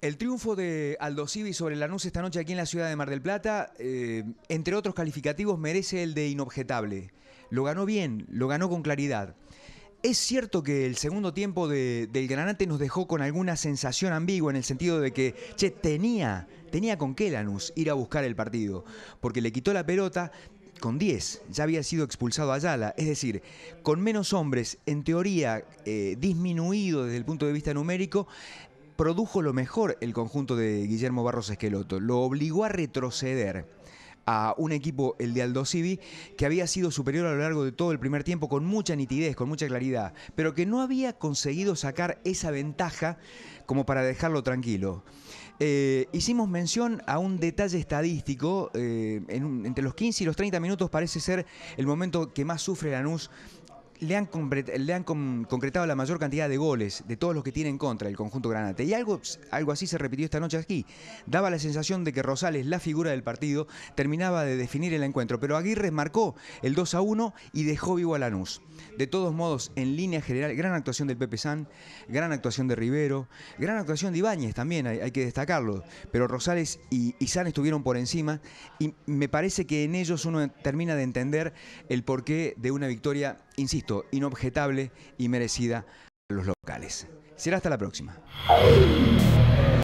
El triunfo de Aldo sobre Lanús esta noche aquí en la ciudad de Mar del Plata, eh, entre otros calificativos, merece el de inobjetable. Lo ganó bien, lo ganó con claridad. Es cierto que el segundo tiempo del Granate nos dejó con alguna sensación ambigua en el sentido de que, che, tenía, tenía con qué Lanús ir a buscar el partido, porque le quitó la pelota, con 10. Ya había sido expulsado Ayala, es decir, con menos hombres, en teoría eh, disminuido desde el punto de vista numérico, produjo lo mejor el conjunto de Guillermo Barros Esqueloto, lo obligó a retroceder a un equipo, el de Aldo que había sido superior a lo largo de todo el primer tiempo con mucha nitidez, con mucha claridad, pero que no había conseguido sacar esa ventaja como para dejarlo tranquilo. Eh, hicimos mención a un detalle estadístico, eh, entre los 15 y los 30 minutos parece ser el momento que más sufre Lanús le han, concretado la mayor cantidad de goles de todos los que tienen contra el conjunto granate. Y algo, algo así se repitió esta noche aquí. Daba la sensación de que Rosales, la figura del partido, terminaba de definir el encuentro. Pero Aguirre marcó el 2 a 1 y dejó vivo a Lanús. De todos modos, en línea general, gran actuación del Pepe San, gran actuación de Rivero, gran actuación de Ibáñez también, hay, que destacarlo. Pero Rosales y, y San estuvieron por encima y me parece que en ellos uno termina de entender el porqué de una victoria, insisto, inobjetable y merecida a los locales. Será hasta la próxima.